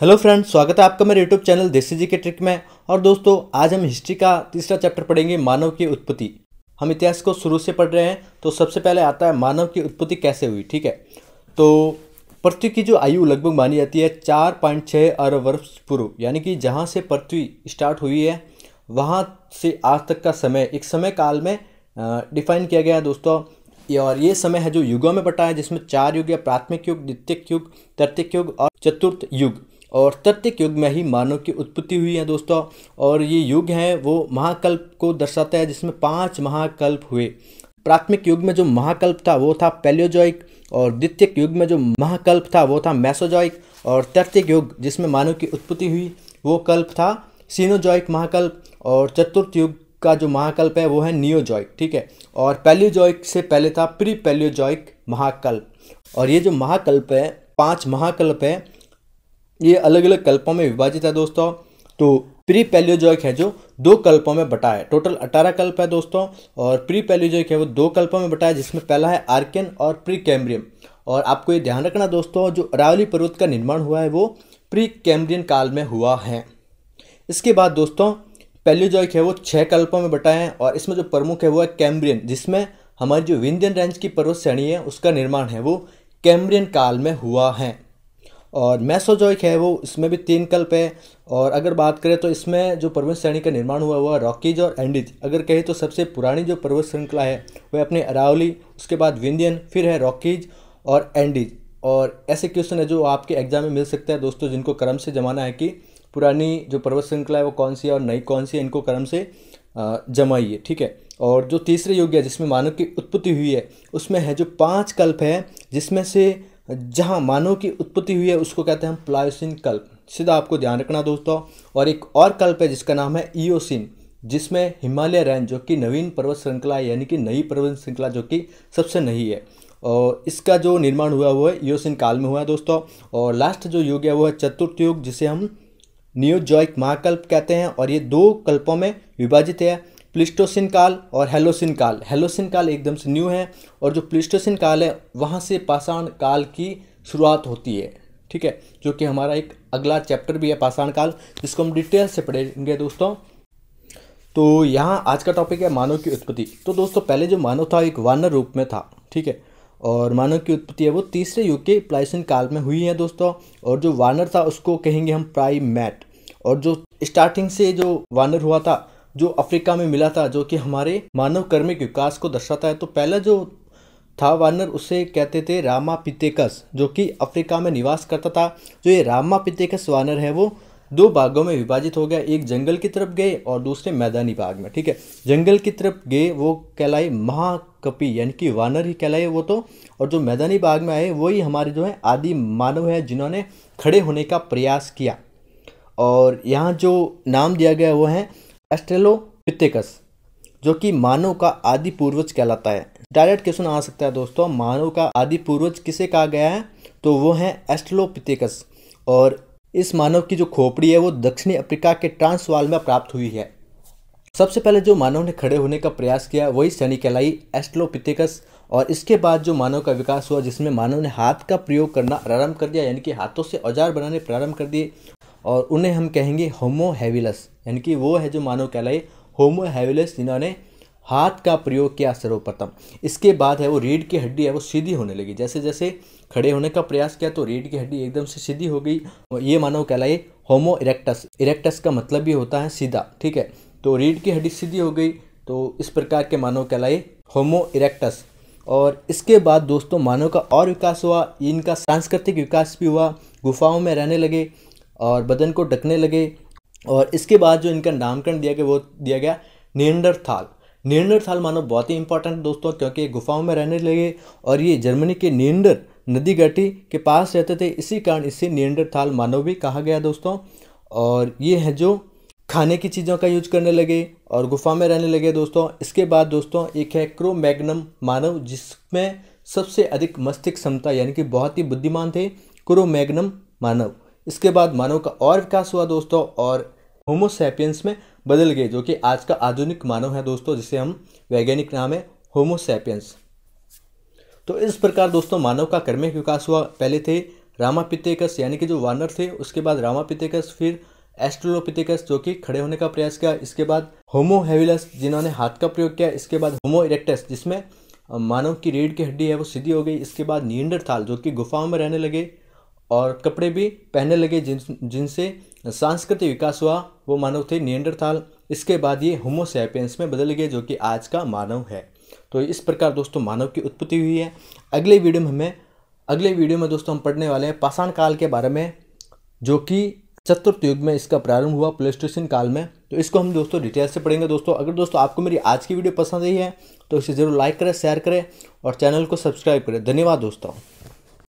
hello friends स्वागत है आपका मेरे यूट्यूब चैनल देसी जी के ट्रिक में और दोस्तों आज हम हिस्ट्री का तीसरा चैप्टर पढ़ेंगे मानव की उत्पत्ति हम इतिहास को शुरू से पढ़ रहे हैं तो सबसे पहले आता है मानव की उत्पत्ति कैसे हुई ठीक है तो पृथ्वी की जो आयु लगभग मानी जाती है चार पॉइंट छः अरब वर्ष पूर्व यानी कि जहाँ से पृथ्वी स्टार्ट हुई है वहाँ से आज तक का समय एक समय काल में डिफाइन किया गया है दोस्तों और ये समय है जो युगों में बटा है जिसमें चार युग या प्राथमिक युग द्वितीय युग तृतीय युग और चतुर्थ युग और तृतीय युग में ही मानव की उत्पत्ति हुई है दोस्तों और ये युग हैं वो महाकल्प को दर्शाता है जिसमें पाँच महाकल्प हुए प्राथमिक युग में जो महाकल्प था वो था पैलियोजॉइक और द्वितीय युग में जो महाकल्प था वो था मैसोजॉइक और तृतीय युग जिसमें मानव की उत्पत्ति हुई वो कल्प था सीनोजॉइक महाकल्प और चतुर्थ युग का जो महाकल्प है वो है नियोजॉइक ठीक है और पैलियोजॉइक से पहले था प्री पैलियोजॉइक महाकल्प और ये जो महाकल्प है पांच महाकल्प है ये अलग अलग कल्पों में विभाजित है दोस्तों तो प्री पैलियोजॉइक है जो दो कल्पों में बटा है टोटल अठारह कल्प है दोस्तों और प्री पैलियोजॉइक है वो दो कल्पों में बटा है जिसमें पहला है आर्कियन और प्री कैम्ब्रियम और आपको ये ध्यान रखना दोस्तों जो अरावली पर्वत का निर्माण हुआ है वो प्री कैम्ब्रियन काल में हुआ है इसके बाद दोस्तों पैलियोजॉइक है वो छः कल्पों में बटा है और इसमें जो प्रमुख है वो है कैम्ब्रियन जिसमें हमारी जो विंध्यन रेंज की पर्वत श्रेणी है उसका निर्माण है वो कैम्ब्रियन काल में हुआ है और मैसोजॉइक है वो इसमें भी तीन कल्प है और अगर बात करें तो इसमें जो पर्वत श्रेणी का निर्माण हुआ हुआ रॉकीज और एंडीज अगर कहें तो सबसे पुरानी जो पर्वत श्रृंखला है वह अपने अरावली उसके बाद विंध्यन फिर है रॉकीज और एंडीज और ऐसे क्वेश्चन है जो आपके एग्जाम में मिल सकता है दोस्तों जिनको क्रम से जमाना है कि पुरानी जो पर्वत श्रृंखला है वो कौन सी है और नई कौन सी है इनको क्रम से जमाइए ठीक है और जो तीसरे युग है जिसमें मानव की उत्पत्ति हुई है उसमें है जो पांच कल्प है जिसमें से जहाँ मानव की उत्पत्ति हुई है उसको कहते हैं हम प्लायोसिन कल्प सीधा आपको ध्यान रखना दोस्तों और एक और कल्प है जिसका नाम है ईओसिन जिसमें हिमालय रेंज जो कि नवीन पर्वत श्रृंखला यानी कि नई पर्वत श्रृंखला जो कि सबसे नई है और इसका जो निर्माण हुआ वो है ईओसिन काल में हुआ है दोस्तों और लास्ट जो युग है वो है चतुर्थ युग जिसे हम नियोजॉइक महाकल्प कहते हैं और ये दो कल्पों में विभाजित है प्लिस्टोसिन काल और हेलोसिन काल हेलोसिन काल एकदम से न्यू है और जो प्लिस्टोसिन काल है वहाँ से पाषाण काल की शुरुआत होती है ठीक है जो कि हमारा एक अगला चैप्टर भी है पाषाण काल जिसको हम डिटेल से पढ़ेंगे दोस्तों तो यहाँ आज का टॉपिक है मानव की उत्पत्ति तो दोस्तों पहले जो मानव था एक वानर रूप में था ठीक है और मानव की उत्पत्ति है वो तीसरे युग के प्लाइसिन काल में हुई है दोस्तों और जो वानर था उसको कहेंगे हम प्राइमैट और जो स्टार्टिंग से जो वानर हुआ था जो अफ्रीका में मिला था जो कि हमारे मानव कर्मिक विकास को दर्शाता है तो पहला जो था वानर उसे कहते थे रामा पितेकस जो कि अफ्रीका में निवास करता था जो ये रामा पितेकस वानर है वो दो भागों में विभाजित हो गया एक जंगल की तरफ गए और दूसरे मैदानी भाग में ठीक है जंगल की तरफ गए वो कहलाए महाकपि यानी कि वानर ही कहलाए वो तो और जो मैदानी भाग में आए वही हमारे जो है आदि मानव है जिन्होंने खड़े होने का प्रयास किया और यहाँ जो नाम दिया गया वो है एस्ट्रेलोपिथेकस जो कि मानव का आदि पूर्वज कहलाता है डायरेक्ट क्वेश्चन आ सकता है दोस्तों मानव का आदि पूर्वज किसे कहा गया है तो वो है एस्ट्रेलोपिथेकस और इस मानव की जो खोपड़ी है वो दक्षिणी अफ्रीका के ट्रांसवाल में प्राप्त हुई है सबसे पहले जो मानव ने खड़े होने का प्रयास किया वही शनि कहलाई एस्ट्रोपिथिकस और इसके बाद जो मानव का विकास हुआ जिसमें मानव ने हाथ का प्रयोग करना प्रारंभ कर दिया यानी कि हाथों से औजार बनाने प्रारंभ कर दिए और उन्हें हम कहेंगे होमो हैविलस यानी कि वो है जो मानव कहलाए होमो हैविलस जिन्होंने हाथ का प्रयोग किया सर्वप्रथम इसके बाद है वो रीढ़ की हड्डी है वो सीधी होने लगी जैसे जैसे खड़े होने का प्रयास किया तो रीढ़ की हड्डी एकदम से सीधी हो गई ये मानव कहलाए होमो इरेक्टस इरेक्टस का मतलब भी होता है सीधा ठीक है तो रीढ़ की हड्डी सीधी हो गई तो इस प्रकार के मानव कहलाए होमो इरेक्टस और इसके बाद दोस्तों मानव का और विकास हुआ इनका सांस्कृतिक विकास भी हुआ गुफाओं में रहने लगे और बदन को ढकने लगे और इसके बाद जो इनका नामकरण दिया गया वो दिया गया नियंडरथाल नियंडरथाल मानव बहुत ही इंपॉर्टेंट दोस्तों क्योंकि गुफाओं में रहने लगे और ये जर्मनी के नियंडर नदी घाटी के पास रहते थे इसी कारण इसे नियंडरथाल मानव भी कहा गया दोस्तों और ये है जो खाने की चीज़ों का यूज करने लगे और गुफा में रहने लगे दोस्तों इसके बाद दोस्तों एक है क्रो मानव जिसमें सबसे अधिक मस्तिष्क क्षमता यानी कि बहुत ही बुद्धिमान थे क्रो मानव इसके बाद मानव का और विकास हुआ दोस्तों और होमोसैपियंस में बदल गए जो कि आज का आधुनिक मानव है दोस्तों जिसे हम वैज्ञानिक नाम है होमोसैपियंस तो इस प्रकार दोस्तों मानव का कर्मिक विकास हुआ पहले थे रामापितेकस यानी कि जो वानर थे उसके बाद रामापितेकस फिर एस्ट्रोलोपिथिकस जो कि खड़े होने का प्रयास किया इसके बाद होमो हेविलस जिन्होंने हाथ का प्रयोग किया इसके बाद होमो इरेक्टस जिसमें मानव की रीढ़ की हड्डी है वो सीधी हो गई इसके बाद थाल जो कि गुफाओं में रहने लगे और कपड़े भी पहनने लगे जिन जिनसे सांस्कृतिक विकास हुआ वो मानव थे नियंडरथाल इसके बाद ये होमोसैपियंस में बदल गए जो कि आज का मानव है तो इस प्रकार दोस्तों मानव की उत्पत्ति हुई है अगले वीडियो में हमें अगले वीडियो में दोस्तों हम पढ़ने वाले हैं पाषाण काल के बारे में जो कि चतुर्थ युग में इसका प्रारंभ हुआ प्लेस्टेशन काल में तो इसको हम दोस्तों डिटेल से पढ़ेंगे दोस्तों अगर दोस्तों आपको मेरी आज की वीडियो पसंद आई है तो इसे ज़रूर लाइक करें शेयर करें और चैनल को सब्सक्राइब करें धन्यवाद दोस्तों